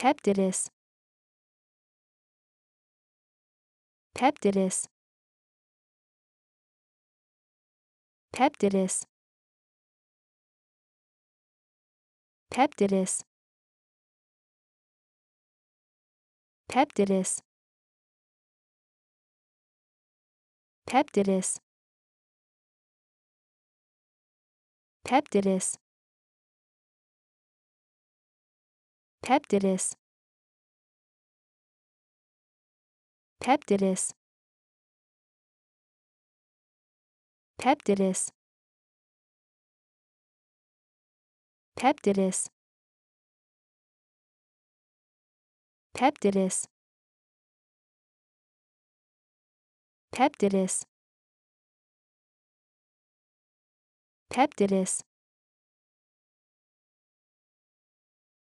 peptidase peptidase peptidase peptidase peptidase peptidase peptidase Peptidus. Peptidus. Peptidus. Peptidus. Peptidus. Peptidus. Peptidus.